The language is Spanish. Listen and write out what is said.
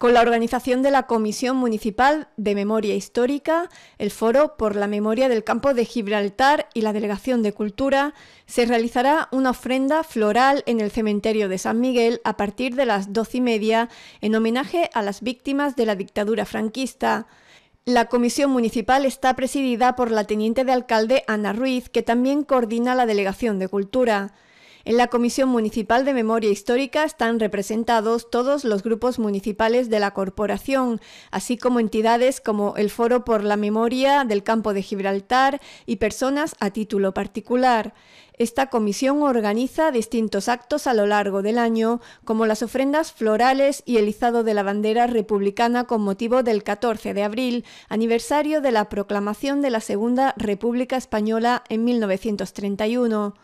con la organización de la Comisión Municipal de Memoria Histórica, el Foro por la Memoria del Campo de Gibraltar y la Delegación de Cultura, se realizará una ofrenda floral en el cementerio de San Miguel a partir de las doce y media en homenaje a las víctimas de la dictadura franquista. La comisión municipal está presidida por la teniente de alcalde Ana Ruiz, que también coordina la Delegación de Cultura. En la Comisión Municipal de Memoria Histórica están representados todos los grupos municipales de la corporación, así como entidades como el Foro por la Memoria del Campo de Gibraltar y personas a título particular. Esta comisión organiza distintos actos a lo largo del año, como las ofrendas florales y el izado de la bandera republicana con motivo del 14 de abril, aniversario de la proclamación de la Segunda República Española en 1931.